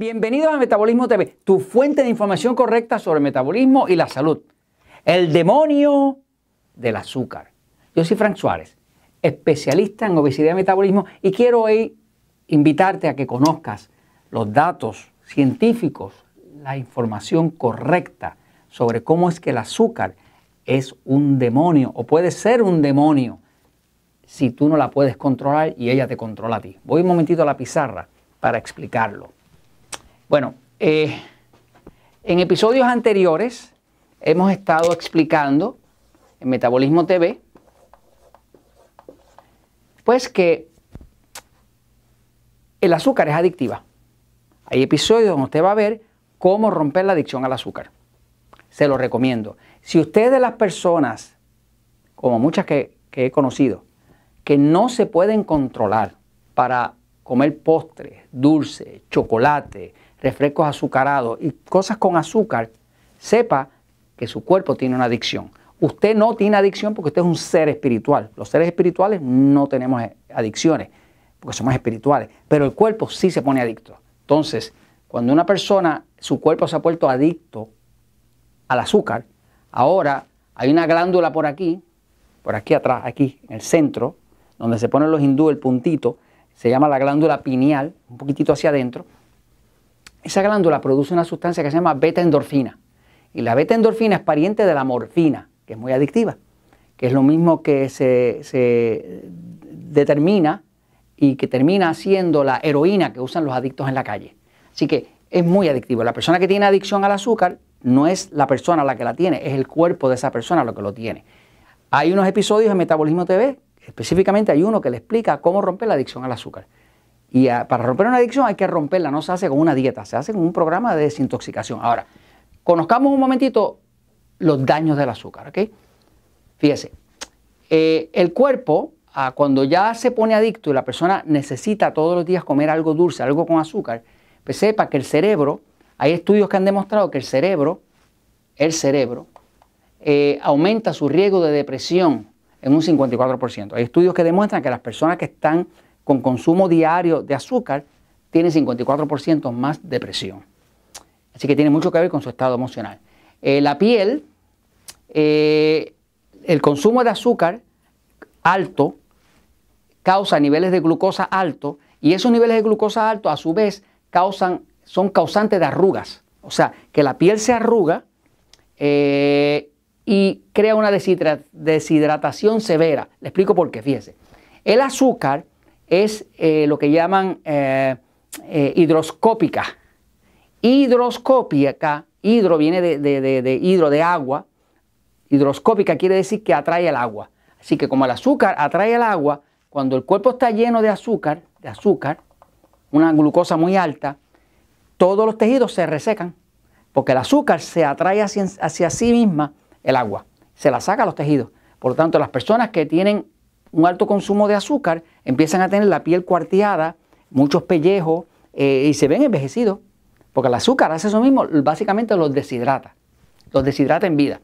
Bienvenidos a Metabolismo TV, tu fuente de información correcta sobre el metabolismo y la salud. El demonio del azúcar. Yo soy Frank Suárez, especialista en obesidad y metabolismo, y quiero hoy invitarte a que conozcas los datos científicos, la información correcta sobre cómo es que el azúcar es un demonio o puede ser un demonio si tú no la puedes controlar y ella te controla a ti. Voy un momentito a la pizarra para explicarlo. Bueno, eh, en episodios anteriores hemos estado explicando en Metabolismo TV, pues que el azúcar es adictiva. Hay episodios donde usted va a ver cómo romper la adicción al azúcar. Se lo recomiendo. Si usted de las personas, como muchas que he conocido, que no se pueden controlar para comer postres, dulce, chocolate, refrescos azucarados y cosas con azúcar, sepa que su cuerpo tiene una adicción. Usted no tiene adicción porque usted es un ser espiritual. Los seres espirituales no tenemos adicciones porque somos espirituales, pero el cuerpo sí se pone adicto. Entonces, cuando una persona, su cuerpo se ha puesto adicto al azúcar, ahora hay una glándula por aquí, por aquí atrás, aquí en el centro, donde se ponen los hindúes el puntito, se llama la glándula pineal, un poquitito hacia adentro. Esa glándula produce una sustancia que se llama beta-endorfina. Y la beta-endorfina es pariente de la morfina, que es muy adictiva, que es lo mismo que se, determina y que termina siendo la heroína que usan los adictos en la calle. Así que es muy adictivo. La persona que tiene adicción al azúcar no es la persona la que la tiene, es el cuerpo de esa persona lo que lo tiene. Hay unos episodios en Metabolismo TV Específicamente hay uno que le explica cómo romper la adicción al azúcar. Y ah, para romper una adicción hay que romperla, no se hace con una dieta, se hace con un programa de desintoxicación. Ahora, conozcamos un momentito los daños del azúcar, ¿ok? Fíjese, eh, el cuerpo, ah, cuando ya se pone adicto y la persona necesita todos los días comer algo dulce, algo con azúcar, pues sepa que el cerebro, hay estudios que han demostrado que el cerebro, el cerebro, eh, aumenta su riesgo de depresión en un 54%. Hay estudios que demuestran que las personas que están con consumo diario de azúcar tienen 54% más depresión. Así que tiene mucho que ver con su estado emocional. Eh, la piel, eh, el consumo de azúcar alto causa niveles de glucosa alto y esos niveles de glucosa alto a su vez causan, son causantes de arrugas. O sea, que la piel se arruga eh, y crea una deshidratación severa. Le explico por qué, fíjese. El azúcar es eh, lo que llaman eh, eh, hidroscópica. Hidroscópica, hidro viene de, hidro de agua. Hidroscópica quiere decir que atrae el agua. Así que como el azúcar atrae el agua, cuando el cuerpo está lleno de azúcar, de azúcar, una glucosa muy alta, todos los tejidos se resecan, porque el azúcar se atrae hacia, hacia sí misma el agua, se la saca a los tejidos. Por lo tanto, las personas que tienen un alto consumo de azúcar empiezan a tener la piel cuarteada, muchos pellejos eh, y se ven envejecidos, porque el azúcar hace eso mismo, básicamente los deshidrata, los deshidrata en vida.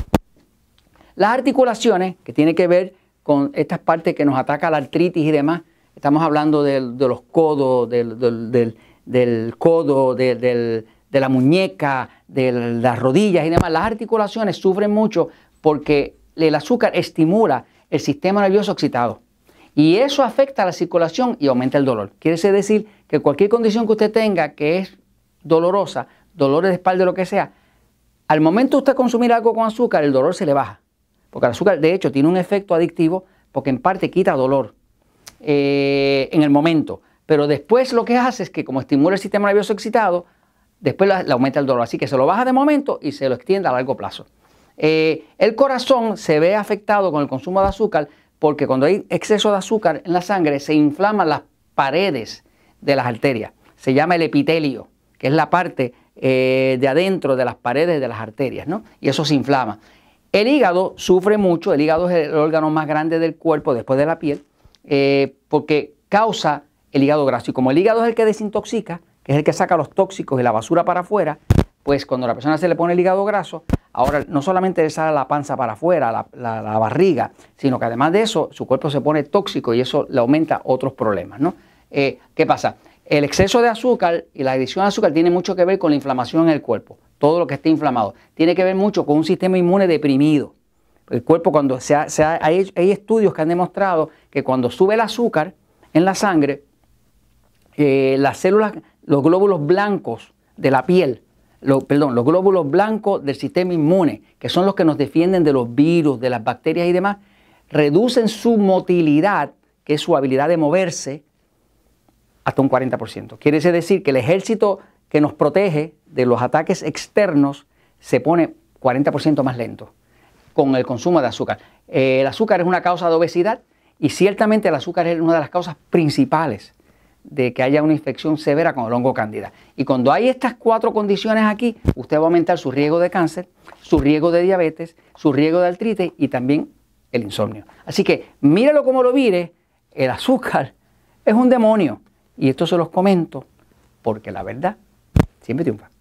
Las articulaciones, que tiene que ver con estas partes que nos ataca la artritis y demás, estamos hablando de los codos, del, del codo, del de la muñeca, de las rodillas y demás, las articulaciones sufren mucho porque el azúcar estimula el sistema nervioso excitado. Y eso afecta a la circulación y aumenta el dolor. Quiere decir que cualquier condición que usted tenga que es dolorosa, dolores de espalda, lo que sea, al momento de usted consumir algo con azúcar, el dolor se le baja. Porque el azúcar, de hecho, tiene un efecto adictivo porque en parte quita dolor eh, en el momento. Pero después lo que hace es que como estimula el sistema nervioso excitado, después le aumenta el dolor. Así que se lo baja de momento y se lo extiende a largo plazo. Eh, el corazón se ve afectado con el consumo de azúcar porque cuando hay exceso de azúcar en la sangre se inflaman las paredes de las arterias. Se llama el epitelio, que es la parte eh, de adentro de las paredes de las arterias, ¿no? Y eso se inflama. El hígado sufre mucho, el hígado es el órgano más grande del cuerpo después de la piel, eh, porque causa el hígado graso. Y como el hígado es el que desintoxica, que es el que saca los tóxicos y la basura para afuera, pues cuando la persona se le pone el hígado graso, ahora no solamente le sale la panza para afuera, la, barriga, sino que además de eso su cuerpo se pone tóxico y eso le aumenta otros problemas. ¿no? Eh, ¿Qué pasa? El exceso de azúcar y la adición a azúcar tiene mucho que ver con la inflamación en el cuerpo, todo lo que esté inflamado. Tiene que ver mucho con un sistema inmune deprimido. El cuerpo cuando se, ha, hay, estudios que han demostrado que cuando sube el azúcar en la sangre, eh, las células los glóbulos blancos de la piel, perdón, los glóbulos blancos del sistema inmune, que son los que nos defienden de los virus, de las bacterias y demás, reducen su motilidad, que es su habilidad de moverse, hasta un 40%. Quiere decir que el ejército que nos protege de los ataques externos se pone 40% más lento con el consumo de azúcar. Eh, el azúcar es una causa de obesidad y ciertamente el azúcar es una de las causas principales de que haya una infección severa con el hongo cándida Y cuando hay estas cuatro condiciones aquí, usted va a aumentar su riesgo de cáncer, su riesgo de diabetes, su riesgo de artritis y también el insomnio. Así que míralo como lo mire, el azúcar es un demonio. Y esto se los comento porque la verdad siempre triunfa.